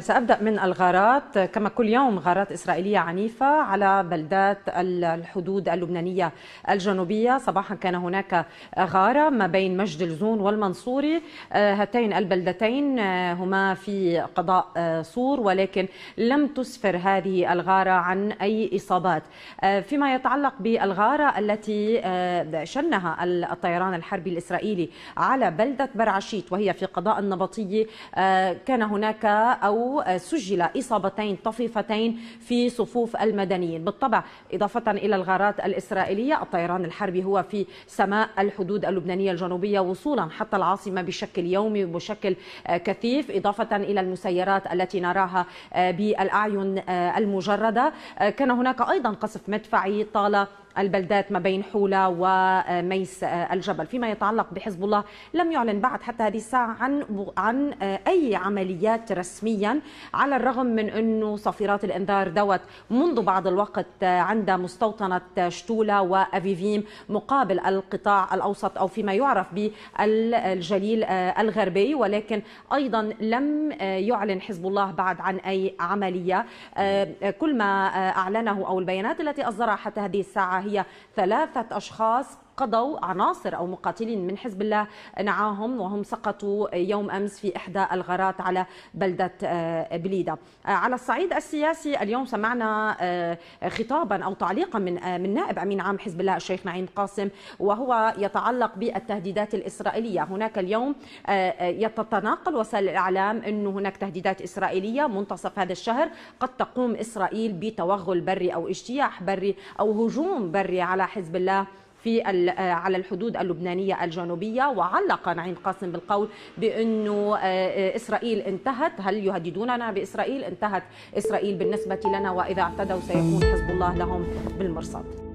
سأبدأ من الغارات كما كل يوم غارات إسرائيلية عنيفة على بلدات الحدود اللبنانية الجنوبية صباحا كان هناك غارة ما بين مجد الزون والمنصوري آه، هاتين البلدتين آه، هما في قضاء صور آه، ولكن لم تسفر هذه الغارة عن أي إصابات فيما يتعلق بالغارة التي شنها الطيران الحربي الإسرائيلي على بلدة برعشيت وهي في قضاء النبطية كان هناك أو سجل إصابتين طفيفتين في صفوف المدنيين بالطبع إضافة إلى الغارات الإسرائيلية الطيران الحربي هو في سماء الحدود اللبنانية الجنوبية وصولا حتى العاصمة بشكل يومي وبشكل آه، كثيف إضافة إلى المسيرات التي نراها آه، بالأعين آه، المجردة كان هناك أيضا قصف مدفعي طال البلدات ما بين حولة وميس الجبل فيما يتعلق بحزب الله لم يعلن بعد حتى هذه الساعة عن عن آه، أي عمليات رسميا على الرغم من أنه صفيرات الإنذار دوت منذ بعض الوقت آه، عند مستوطنة شتولة وأفيفيم مقابل القطاع الأوسط أو فيما يعرف بالجليل آه، الغربي ولكن أيضا لم يعلن حزب الله بعد عن أي عملية كل ما أعلنه أو البيانات التي أصدرها حتى هذه الساعة هي ثلاثة أشخاص قضوا عناصر أو مقاتلين من حزب الله نعاهم وهم سقطوا يوم أمس في إحدى الغارات على بلدة آه، بليدة آه، على الصعيد السياسي اليوم سمعنا آه، خطابا أو تعليقا من من نائب أمين عام حزب الله الشيخ نعيم قاسم وهو يتعلق بالتهديدات الإسرائيلية هناك اليوم تتناقل وسائل الإعلام أنه هناك تهديدات إسرائيلية منتصف هذا الشهر قد تقوم إسرائيل بتوغل بري أو اجتياح بري أو هجوم بري على حزب الله في آه، على الحدود اللبنانيه الجنوبيه وعلق نعيم قاسم بالقول بانه آه، آه، اسرائيل انتهت هل يهددوننا باسرائيل انتهت اسرائيل بالنسبه لنا واذا اعتدوا سيكون حزب الله لهم بالمرصاد